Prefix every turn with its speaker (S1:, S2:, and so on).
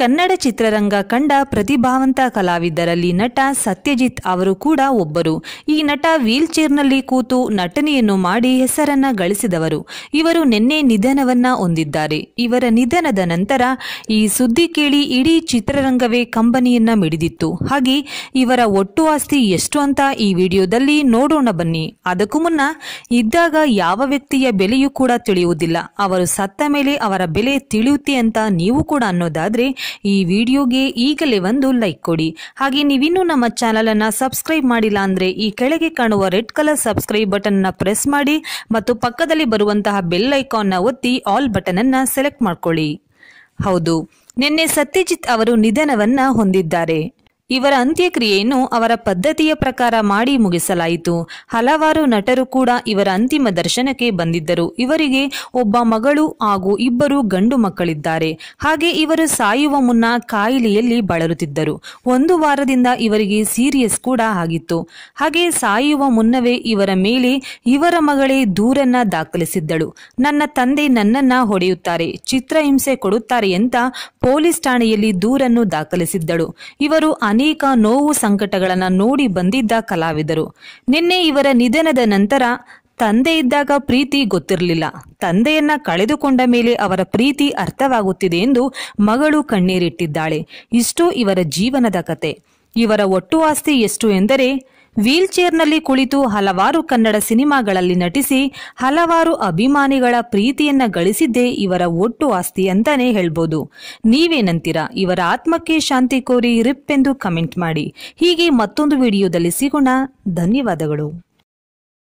S1: ಕನ್ನಡ ಚಿತ್ರರಂಗ ಕಂಡ ಪ್ರತಿಭಾವಂತ ಕಲಾವಿದರಲ್ಲಿ ನಟ ಸತ್ಯಜಿತ್ ಅವರು ಕೂಡ ಒಬ್ಬರು ಈ ನಟ ವೀಲ್ಚೇರ್ನಲ್ಲಿ ಕೂತು ನಟನೆಯನ್ನು ಮಾಡಿ ಹೆಸರನ್ನ ಗಳಿಸಿದವರು ಇವರು ನಿನ್ನೆ ನಿಧನವನ್ನ ಹೊಂದಿದ್ದಾರೆ ಇವರ ನಿಧನದ ನಂತರ ಈ ಸುದ್ದಿ ಕೇಳಿ ಇಡೀ ಚಿತ್ರರಂಗವೇ ಕಂಬನಿಯನ್ನ ಮಿಡಿದಿತ್ತು ಹಾಗೆ ಇವರ ಒಟ್ಟು ಆಸ್ತಿ ಎಷ್ಟು ಅಂತ ಈ ವಿಡಿಯೋದಲ್ಲಿ ನೋಡೋಣ ಬನ್ನಿ ಅದಕ್ಕೂ ಮುನ್ನ ಇದ್ದಾಗ ಯಾವ ವ್ಯಕ್ತಿಯ ಬೆಲೆಯೂ ಕೂಡ ತಿಳಿಯುವುದಿಲ್ಲ ಅವರು ಸತ್ತ ಮೇಲೆ ಅವರ ಬೆಲೆ ತಿಳಿಯುತ್ತೆ ಅಂತ ನೀವು ಕೂಡ ಅನ್ನೋದಾದ್ರೆ ಈ ವಿಡಿಯೋಗೆ ಈಗಲೇ ಒಂದು ಲೈಕ್ ಕೊಡಿ ಹಾಗೆ ನೀವಿನ್ನೂ ನಮ್ಮ ಅನ್ನ ಸಬ್ಸ್ಕ್ರೈಬ್ ಮಾಡಿಲ್ಲ ಅಂದ್ರೆ ಈ ಕೆಳಗೆ ಕಾಣುವ ರೆಡ್ ಕಲರ್ ಸಬ್ಸ್ಕ್ರೈಬ್ ಬಟನ್ ನ ಪ್ರೆಸ್ ಮಾಡಿ ಮತ್ತು ಪಕ್ಕದಲ್ಲಿ ಬರುವಂತಹ ಬೆಲ್ ಐಕಾನ್ ನ ಒತ್ತಿ ಆಲ್ ಅನ್ನ ಸೆಲೆಕ್ಟ್ ಮಾಡಿಕೊಳ್ಳಿ ಹೌದು ನಿನ್ನೆ ಸತ್ಯಜಿತ್ ಅವರು ನಿಧನವನ್ನ ಹೊಂದಿದ್ದಾರೆ ಇವರ ಅಂತ್ಯಕ್ರಿಯೆಯನ್ನು ಅವರ ಪದ್ಧತಿಯ ಪ್ರಕಾರ ಮಾಡಿ ಮುಗಿಸಲಾಯಿತು ಹಲವಾರು ನಟರು ಕೂಡ ಇವರ ಅಂತಿಮ ದರ್ಶನಕ್ಕೆ ಬಂದಿದ್ದರು ಇವರಿಗೆ ಒಬ್ಬ ಮಗಳು ಹಾಗೂ ಇಬ್ಬರು ಗಂಡು ಮಕ್ಕಳಿದ್ದಾರೆ ಹಾಗೆ ಇವರು ಸಾಯುವ ಮುನ್ನ ಕಾಯಿಲೆಯಲ್ಲಿ ಬಳಲುತ್ತಿದ್ದರು ಒಂದು ವಾರದಿಂದ ಇವರಿಗೆ ಸೀರಿಯಸ್ ಕೂಡ ಆಗಿತ್ತು ಹಾಗೆ ಸಾಯುವ ಮುನ್ನವೇ ಇವರ ಮೇಲೆ ಇವರ ಮಗಳೇ ದೂರನ್ನ ದಾಖಲಿಸಿದ್ದಳು ನನ್ನ ತಂದೆ ನನ್ನನ್ನ ಹೊಡೆಯುತ್ತಾರೆ ಚಿತ್ರಹಿಂಸೆ ಕೊಡುತ್ತಾರೆ ಅಂತ ಪೊಲೀಸ್ ಠಾಣೆಯಲ್ಲಿ ದೂರನ್ನು ದಾಖಲಿಸಿದ್ದಳು ಇವರು ಅನೇಕ ನೋವು ಸಂಕಟಗಳನ್ನು ನೋಡಿ ಬಂದಿದ್ದ ಕಲಾವಿದರು ನಿನ್ನೆ ಇವರ ನಿಧನದ ನಂತರ ತಂದೆ ಇದ್ದಾಗ ಪ್ರೀತಿ ಗೊತ್ತಿರಲಿಲ್ಲ ತಂದೆಯನ್ನ ಕಳೆದುಕೊಂಡ ಮೇಲೆ ಅವರ ಪ್ರೀತಿ ಅರ್ಥವಾಗುತ್ತಿದೆ ಎಂದು ಮಗಳು ಕಣ್ಣೀರಿಟ್ಟಿದ್ದಾಳೆ ಇಷ್ಟು ಇವರ ಜೀವನದ ಕತೆ ಇವರ ಒಟ್ಟು ಆಸ್ತಿ ಎಷ್ಟು ಎಂದರೆ ವೀಲ್ಚೇರ್ನಲ್ಲಿ ಕುಳಿತು ಹಲವಾರು ಕನ್ನಡ ಸಿನಿಮಾಗಳಲ್ಲಿ ನಟಿಸಿ ಹಲವಾರು ಅಭಿಮಾನಿಗಳ ಪ್ರೀತಿಯನ್ನ ಗಳಿಸಿದ್ದೇ ಇವರ ಒಟ್ಟು ಆಸ್ತಿ ಅಂತಾನೆ ಹೇಳ್ಬೋದು ನೀವೇನಂತೀರಾ ಇವರ ಆತ್ಮಕ್ಕೆ ಶಾಂತಿ ಕೋರಿ ರಿಪ್ ಎಂದು ಕಮೆಂಟ್ ಮಾಡಿ ಹೀಗೆ ಮತ್ತೊಂದು ವಿಡಿಯೋದಲ್ಲಿ ಸಿಗೋಣ ಧನ್ಯವಾದಗಳು